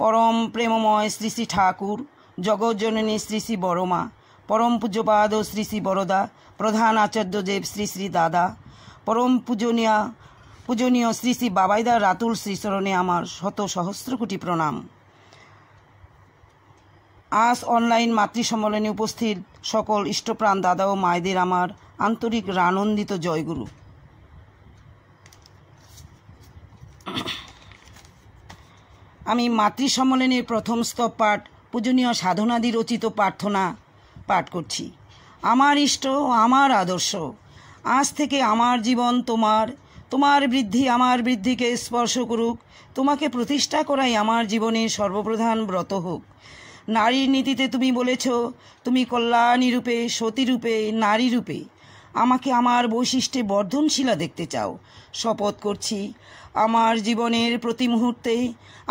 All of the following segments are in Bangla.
পরম প্রেমময় শ্রী শ্রী ঠাকুর জগজ্জননী শ্রী শ্রী বড়মা পরম পূজ্যপাদ শ্রী শ্রী বরদা প্রধান আচার্যদেব শ্রী শ্রী দাদা পরম পূজনীয়া পূজনীয় শ্রী শ্রী বাবাইদা রাতুল শ্রীচরণে আমার শত সহস্র কোটি প্রণাম আজ অনলাইন মাতৃ সম্মেলনে উপস্থিত সকল ইষ্টপ্রাণ দাদা ও মায়েদের আমার আন্তরিক রানন্দিত জয়গুরু আমি মাতৃসম্মেলনের প্রথম স্তব পাঠ পূজনীয় সাধনাদি রচিত প্রার্থনা পাঠ করছি আমার ইষ্ট আমার আদর্শ আজ থেকে আমার জীবন তোমার তোমার বৃদ্ধি আমার বৃদ্ধিকে স্পর্শ করুক তোমাকে প্রতিষ্ঠা করাই আমার জীবনের সর্বপ্রধান ব্রত হোক নারীর নীতিতে তুমি বলেছ তুমি কল্যাণী রূপে সতীরূপে নারী রূপে আমাকে আমার বৈশিষ্ট্যে বর্ধনশীলা দেখতে চাও শপথ করছি আমার জীবনের প্রতি মুহূর্তে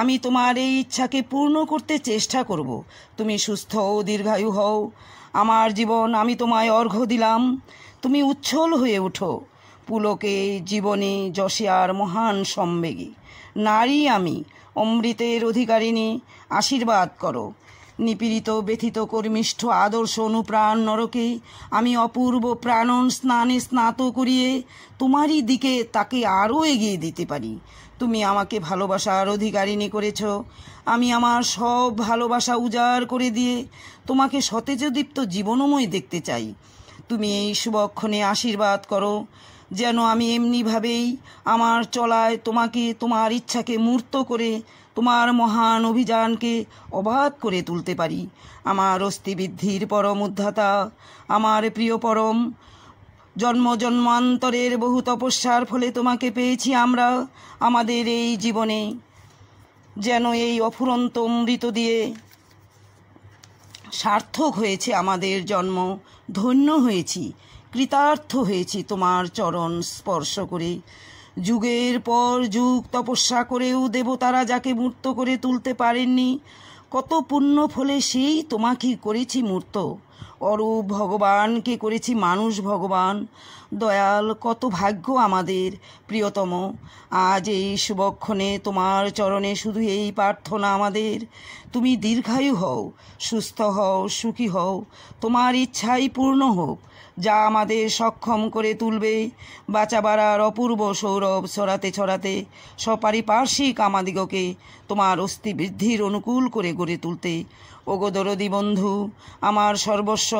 আমি তোমার এই ইচ্ছাকে পূর্ণ করতে চেষ্টা করব তুমি সুস্থ ও দীর্ঘায়ু হও আমার জীবন আমি তোমায় অর্ঘ্য দিলাম তুমি উচ্ছ্বল হয়ে উঠো পুলকে জীবনে যশে আর মহান সম্বেগী নারী আমি অমৃতের অধিকারিণী আশীর্বাদ করো নিপীড়িত ব্যথিত কর্মিষ্ঠ আদর্শ অনুপ্রাণ নরকে আমি অপূর্ব প্রাণন স্নানে স্নাত করিয়ে তোমারই দিকে তাকে আরও এগিয়ে দিতে পারি তুমি আমাকে ভালোবাসার অধিকারিণী করেছ আমি আমার সব ভালোবাসা উজাড় করে দিয়ে তোমাকে সতেজদীপ্ত জীবনময় দেখতে চাই তুমি এই শুভক্ষণে আশীর্বাদ করো যেন আমি এমনিভাবেই আমার চলায় তোমাকে তোমার ইচ্ছাকে মূর্ত করে তোমার মহান অভিযানকে অবাধ করে তুলতে পারি আমার অস্থিবৃদ্ধির পরম উদ্ধাতা আমার প্রিয় পরম জন্ম জন্মান্তরের বহু তপস্যার ফলে তোমাকে পেয়েছি আমরা আমাদের এই জীবনে যেন এই অফুরন্ত অমৃত দিয়ে সার্থক হয়েছে আমাদের জন্ম ধন্য হয়েছি কৃতার্থ হয়েছি তোমার চরণ স্পর্শ করে যুগের পর যুগ তপস্যা করেও দেবতারা যাকে মূর্ত করে তুলতে পারেননি কত পুণ্য ফলে সেই তোমাকে করেছি মূর্ত অরূপ ভগবানকে করেছি মানুষ ভগবান দয়াল কত ভাগ্য আমাদের প্রিয়তম আজ এই শুভক্ষণে তোমার চরণে শুধু এই প্রার্থনা আমাদের তুমি দীর্ঘায়ু হও সুস্থ হও সুখী হও তোমার ইচ্ছাই পূর্ণ হোক যা আমাদের সক্ষম করে তুলবে বাঁচাবাড়ার অপূর্ব সৌরভ ছড়াতে ছড়াতে সপারিপার্শ্বিক আমাদিগকে তোমার অস্থিবৃদ্ধির অনুকূল করে গড়ে তুলতে ওগো দরদি বন্ধু আমার সর্বস্ব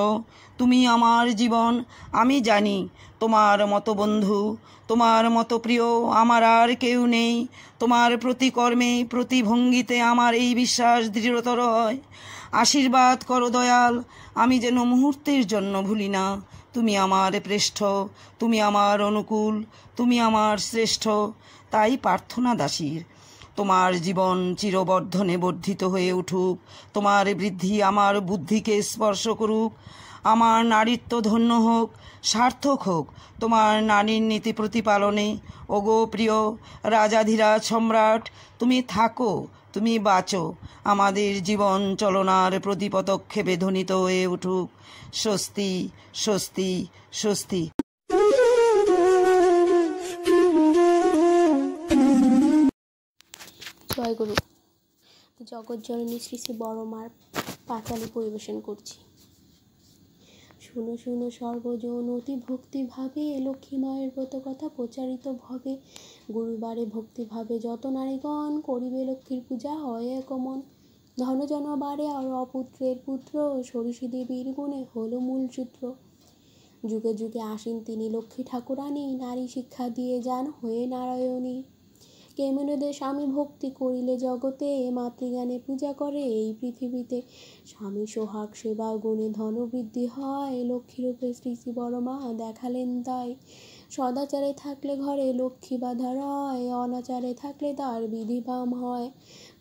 তুমি আমার জীবন আমি জানি তোমার মতো বন্ধু তোমার মতো প্রিয় আমার আর কেউ নেই তোমার প্রতি কর্মে প্রতি ভঙ্গিতে আমার এই বিশ্বাস দৃঢ়তর হয় আশীর্বাদ করো দয়াল আমি যেন মুহূর্তের জন্য ভুলি না তুমি আমার পৃষ্ঠ তুমি আমার অনুকূল তুমি আমার শ্রেষ্ঠ তাই প্রার্থনা দাসীর তোমার জীবন চিরবর্ধনে বর্ধিত হয়ে উঠুক তোমার বৃদ্ধি আমার বুদ্ধিকে স্পর্শ করুক আমার নারীত্ব ধন্য হোক সার্থক হোক তোমার নারীর নীতি প্রতিপালনে ওগো প্রিয় রাজাধিরাজ সম্রাট তুমি থাকো তুমি বাঁচো আমাদের জীবন চলনার প্রতি পদক্ষেপে ধ্বনিত হয়ে উঠুক স্বস্তি স্বস্তি স্বস্তি জয়গুরু জগৎজননী শ্রী শ্রী বড়মার পাঁচালী পরিবেশন করছি শুনো শুনো সর্বজন অতি ভক্তিভাবে লক্ষ্মী মায়ের ব্রত কথা প্রচারিত ভাবে গুরুবারে ভক্তিভাবে যত নারীগণ করিবে লক্ষ্মীর পূজা হয় একমন ধনজন বারে আর অপুত্রের পুত্র সরস্বী দেবীর গুণে হলো মূল সূত্র যুগে যুগে আসেন তিনি লক্ষ্মী ঠাকুরানী নারী শিক্ষা দিয়ে যান হয়ে নারায়ণী কেমনদের স্বামী ভক্তি করিলে জগতে মাতৃগানে পূজা করে এই পৃথিবীতে স্বামী সোহাগ সেবা গুণে ধনবৃদ্ধি হয় লক্ষ্মীরূপে শ্রী শ্রী বড়মা দেখালেন তাই সদাচারে থাকলে ঘরে লক্ষ্মী বাধা রয় অনাচারে থাকলে তার বিধিবাম হয়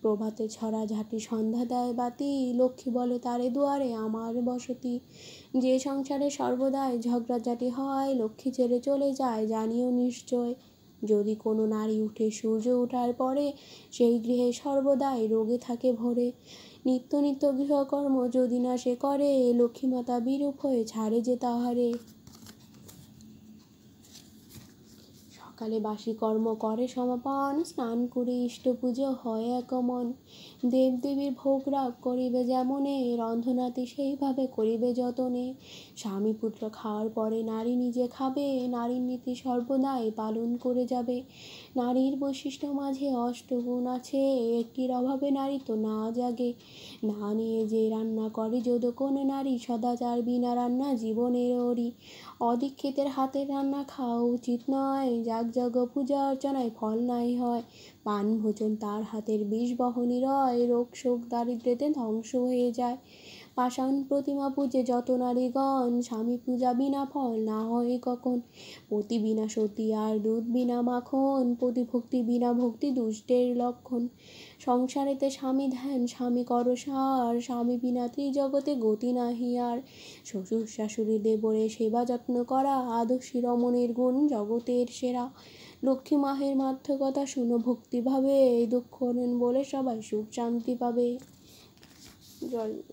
প্রভাতে ছড়া ঝাঁটি সন্ধ্যা দেয় বাতি লক্ষ্মী বলে তারে দুয়ারে আমার বসতি যে সংসারে সর্বদাই ঝগড়াঝাটি হয় লক্ষ্মী ছেড়ে চলে যায় জানিও নিশ্চয় যদি কোনো নারী উঠে সূর্য ওঠার পরে সেই গৃহে সর্বদাই রোগে থাকে ভরে নিত্য নিত্য গৃহকর্ম যদি না সে করে লক্ষ্মীমাতা বিরূপ হয়ে ছাড়ে যে তাহারে সকালে বাসি কর্ম করে সমাপন স্নান করে ইষ্ট পুজো হয় একমন দেবদেবীর ভোগ রাগ করিবে যেমনে রন্ধনাতে সেইভাবে করিবে যতনে স্বামী পুত্র খাওয়ার পরে নারী নিজে খাবে নারীর নীতি সর্বদাই পালন করে যাবে নারীর বৈশিষ্ট্য মাঝে অষ্টগুণ আছে একটির অভাবে নারী তো না জাগে না নিয়ে যে রান্না করে যদি কোনো নারী সদাচার বিনা রান্না জীবনের অরি অদীক্ষিতের হাতের রান্না খাওয়া উচিত নয় যাক যজ্ঞ পূজা অর্চনায় ফল নাই হয় পান ভোজন তার হাতের বিষ বহনী রয় রোগ শোক দারিদ্রেতে ধ্বংস হয়ে যায় পাষাণ প্রতিমা পূজে যত নারীগণ স্বামী পূজা বিনা ফল না হয় কখন পতি বিনা সতী আর দুধ বিনা মাখন প্রতিভক্তি বিনা ভক্তি দুষ্টের লক্ষণ সংসারেতে স্বামী ধ্যান স্বামী করসার স্বামী বিনা ত্রিজগতে গতি নাহি আর শ্বশুর শাশুড়ি দেবরে সেবা যত্ন করা আদর্শী রমণের গুণ জগতের সেরা লক্ষ্মী মাহের মাধ্যকতা শুনো ভক্তিভাবে এই দুঃখ বলে সবাই সুখ শান্তি পাবে জল